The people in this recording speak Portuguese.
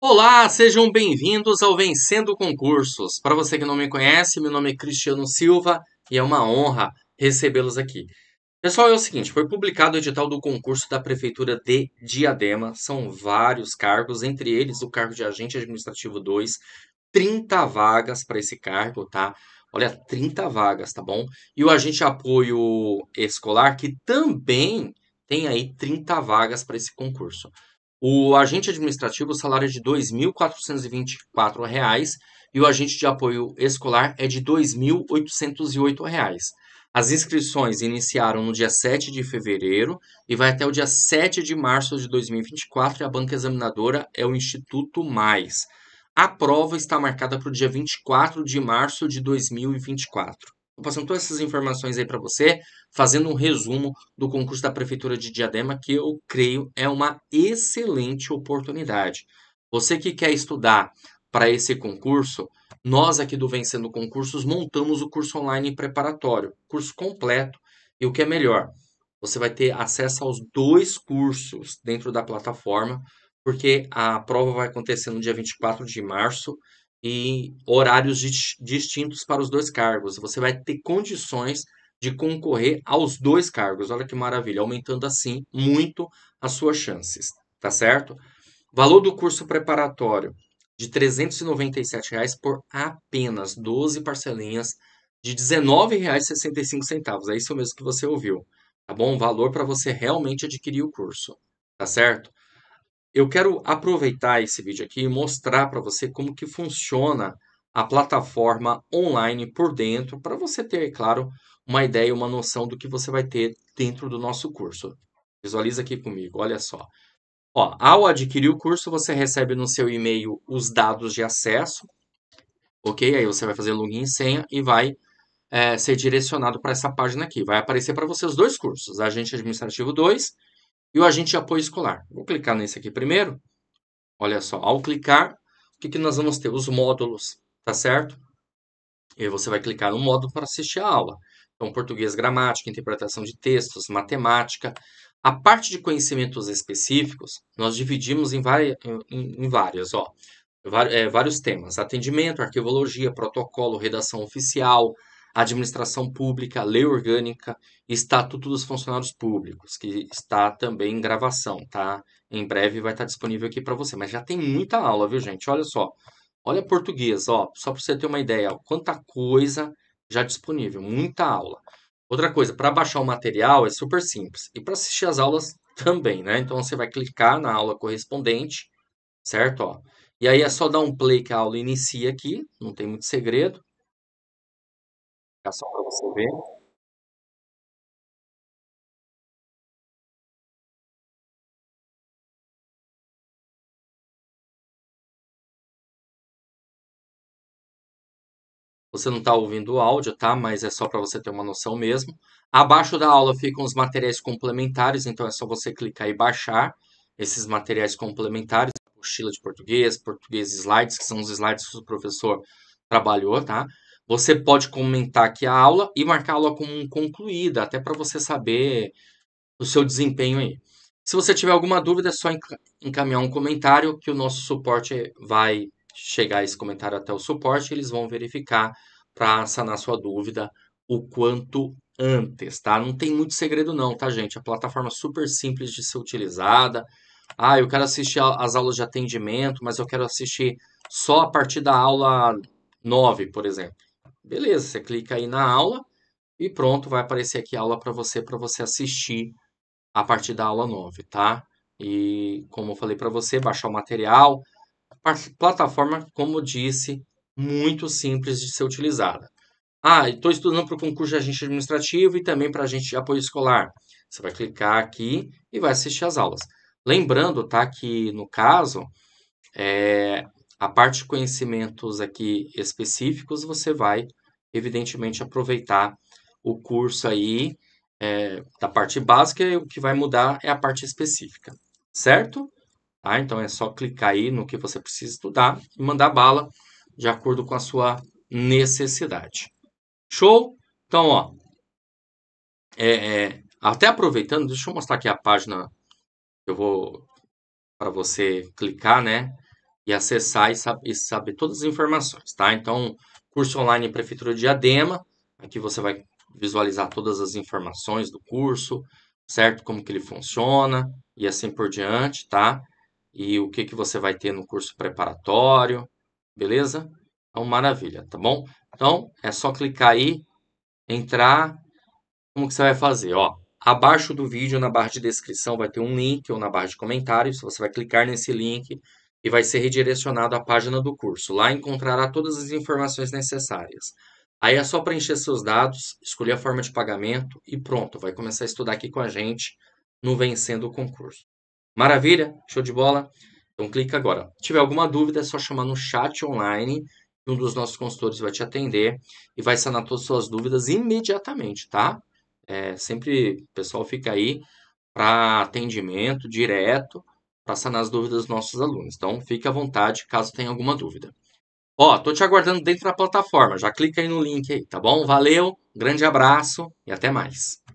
Olá, sejam bem-vindos ao Vencendo Concursos. Para você que não me conhece, meu nome é Cristiano Silva e é uma honra recebê-los aqui. Pessoal, é o seguinte: foi publicado o edital do concurso da Prefeitura de Diadema. São vários cargos, entre eles o cargo de agente administrativo 2, 30 vagas para esse cargo, tá? Olha, 30 vagas, tá bom? E o agente apoio escolar, que também tem aí 30 vagas para esse concurso. O agente administrativo, o salário é de R$ 2.424 e o agente de apoio escolar é de R$ 2.808. As inscrições iniciaram no dia 7 de fevereiro e vai até o dia 7 de março de 2024 e a banca examinadora é o Instituto Mais. A prova está marcada para o dia 24 de março de 2024. Estou passando todas essas informações aí para você, fazendo um resumo do concurso da Prefeitura de Diadema, que eu creio é uma excelente oportunidade. Você que quer estudar para esse concurso, nós aqui do Vencendo Concursos montamos o curso online preparatório, curso completo. E o que é melhor, você vai ter acesso aos dois cursos dentro da plataforma, porque a prova vai acontecer no dia 24 de março e horários distintos para os dois cargos. Você vai ter condições de concorrer aos dois cargos. Olha que maravilha, aumentando assim muito as suas chances, tá certo? Valor do curso preparatório de R$ 397 reais por apenas 12 parcelinhas de R$ 19,65. É isso mesmo que você ouviu, tá bom? Valor para você realmente adquirir o curso, tá certo? eu quero aproveitar esse vídeo aqui e mostrar para você como que funciona a plataforma online por dentro, para você ter, é claro, uma ideia, uma noção do que você vai ter dentro do nosso curso. Visualiza aqui comigo, olha só. Ó, ao adquirir o curso, você recebe no seu e-mail os dados de acesso, ok? Aí você vai fazer login e senha e vai é, ser direcionado para essa página aqui. Vai aparecer para você os dois cursos, Agente Administrativo 2 e o agente de apoio escolar. Vou clicar nesse aqui primeiro. Olha só, ao clicar, o que, que nós vamos ter? Os módulos, tá certo? E aí você vai clicar no módulo para assistir a aula. Então, português, gramática, interpretação de textos, matemática. A parte de conhecimentos específicos, nós dividimos em, em, em várias, ó. Vários, é, vários temas. Atendimento, arquivologia, protocolo, redação oficial, Administração Pública, Lei Orgânica Estatuto dos Funcionários Públicos, que está também em gravação, tá? Em breve vai estar disponível aqui para você, mas já tem muita aula, viu, gente? Olha só. Olha português, ó, só para você ter uma ideia, ó, quanta coisa já disponível, muita aula. Outra coisa, para baixar o material é super simples e para assistir as aulas também, né? Então você vai clicar na aula correspondente, certo? Ó, e aí é só dar um play que a aula inicia aqui, não tem muito segredo aplicação para você ver. Você não está ouvindo o áudio, tá? Mas é só para você ter uma noção mesmo. Abaixo da aula ficam os materiais complementares, então é só você clicar e baixar esses materiais complementares, apostila de português, português slides, que são os slides que o professor trabalhou, tá? Você pode comentar aqui a aula e marcá-la como concluída, até para você saber o seu desempenho aí. Se você tiver alguma dúvida, é só encaminhar um comentário que o nosso suporte vai chegar esse comentário até o suporte, eles vão verificar para sanar sua dúvida o quanto antes, tá? Não tem muito segredo não, tá, gente? A plataforma é super simples de ser utilizada. Ah, eu quero assistir as aulas de atendimento, mas eu quero assistir só a partir da aula 9, por exemplo. Beleza, você clica aí na aula e pronto, vai aparecer aqui a aula para você, para você assistir a partir da aula 9, tá? E como eu falei para você, baixar o material, plataforma, como disse, muito simples de ser utilizada. Ah, estou estudando para o concurso de agente administrativo e também para agente de apoio escolar. Você vai clicar aqui e vai assistir as aulas. Lembrando, tá, que no caso, é, a parte de conhecimentos aqui específicos, você vai evidentemente, aproveitar o curso aí é, da parte básica e o que vai mudar é a parte específica, certo? Tá? Então, é só clicar aí no que você precisa estudar e mandar bala de acordo com a sua necessidade. Show? Então, ó, é, é, até aproveitando, deixa eu mostrar aqui a página que eu vou para você clicar, né? E acessar e, sab e saber todas as informações, tá? Então, curso online Prefeitura de Adema. Aqui você vai visualizar todas as informações do curso, certo? Como que ele funciona e assim por diante, tá? E o que, que você vai ter no curso preparatório, beleza? Então, maravilha, tá bom? Então, é só clicar aí, entrar. Como que você vai fazer, ó? Abaixo do vídeo, na barra de descrição, vai ter um link ou na barra de comentários. Você vai clicar nesse link e vai ser redirecionado à página do curso. Lá encontrará todas as informações necessárias. Aí é só preencher seus dados, escolher a forma de pagamento e pronto, vai começar a estudar aqui com a gente no Vencendo o Concurso. Maravilha? Show de bola? Então clica agora. Se tiver alguma dúvida, é só chamar no chat online um dos nossos consultores vai te atender e vai sanar todas as suas dúvidas imediatamente, tá? É, sempre o pessoal fica aí para atendimento direto para sanar as dúvidas dos nossos alunos. Então, fique à vontade caso tenha alguma dúvida. Ó, tô te aguardando dentro da plataforma. Já clica aí no link aí, tá bom? Valeu, grande abraço e até mais.